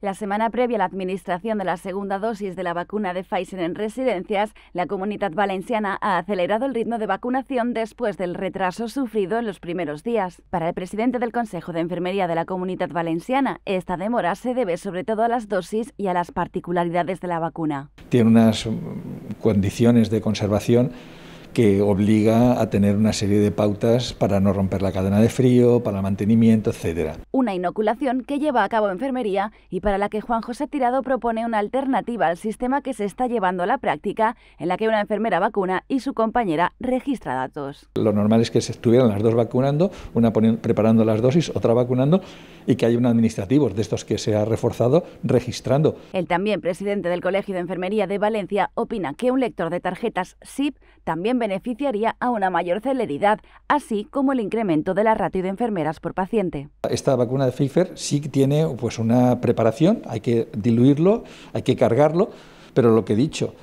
La semana previa a la administración de la segunda dosis de la vacuna de Pfizer en residencias, la comunidad valenciana ha acelerado el ritmo de vacunación después del retraso sufrido en los primeros días. Para el presidente del Consejo de Enfermería de la comunidad valenciana, esta demora se debe sobre todo a las dosis y a las particularidades de la vacuna. Tiene unas mm, condiciones de conservación que obliga a tener una serie de pautas para no romper la cadena de frío, para mantenimiento, etcétera. Una inoculación que lleva a cabo enfermería y para la que Juan José Tirado propone una alternativa al sistema que se está llevando a la práctica, en la que una enfermera vacuna y su compañera registra datos. Lo normal es que se estuvieran las dos vacunando, una preparando las dosis, otra vacunando y que haya un administrativo de estos que se ha reforzado registrando. El también presidente del Colegio de Enfermería de Valencia opina que un lector de tarjetas SIP también beneficiaría a una mayor celeridad, así como el incremento de la ratio de enfermeras por paciente. Esta vacuna de Pfizer sí tiene pues, una preparación, hay que diluirlo, hay que cargarlo, pero lo que he dicho,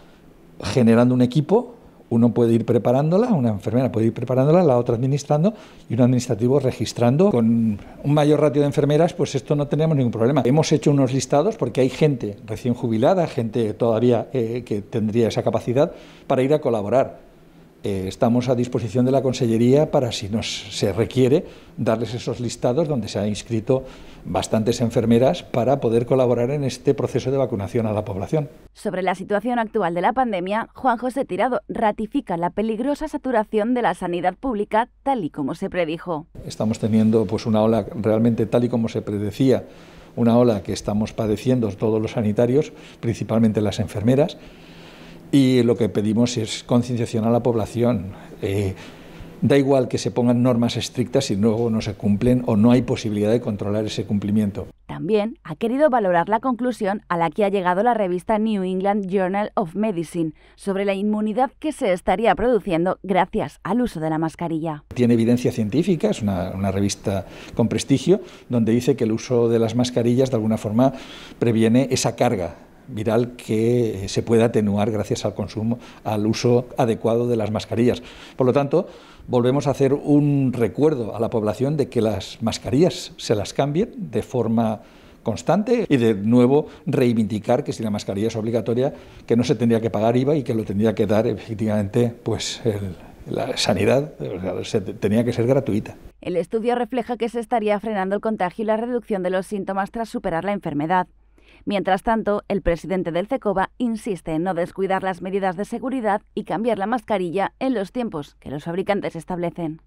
generando un equipo, uno puede ir preparándola, una enfermera puede ir preparándola, la otra administrando y un administrativo registrando. Con un mayor ratio de enfermeras, pues esto no tenemos ningún problema. Hemos hecho unos listados porque hay gente recién jubilada, gente todavía eh, que tendría esa capacidad para ir a colaborar. Eh, estamos a disposición de la Consellería para, si nos se requiere, darles esos listados donde se han inscrito bastantes enfermeras para poder colaborar en este proceso de vacunación a la población. Sobre la situación actual de la pandemia, Juan José Tirado ratifica la peligrosa saturación de la sanidad pública tal y como se predijo. Estamos teniendo pues una ola realmente tal y como se predecía, una ola que estamos padeciendo todos los sanitarios, principalmente las enfermeras. Y lo que pedimos es concienciación a la población. Eh, da igual que se pongan normas estrictas si luego no se cumplen o no hay posibilidad de controlar ese cumplimiento. También ha querido valorar la conclusión a la que ha llegado la revista New England Journal of Medicine sobre la inmunidad que se estaría produciendo gracias al uso de la mascarilla. Tiene evidencia científica, es una revista con prestigio, donde dice que el uso de las mascarillas de alguna forma previene esa carga viral que eh, se puede atenuar gracias al consumo, al uso adecuado de las mascarillas. Por lo tanto, volvemos a hacer un recuerdo a la población de que las mascarillas se las cambien de forma constante y de nuevo reivindicar que si la mascarilla es obligatoria, que no se tendría que pagar IVA y que lo tendría que dar efectivamente pues la sanidad tenía que ser gratuita. El estudio refleja que se estaría frenando el contagio y la reducción de los síntomas tras superar la enfermedad. Mientras tanto, el presidente del CECOBA insiste en no descuidar las medidas de seguridad y cambiar la mascarilla en los tiempos que los fabricantes establecen.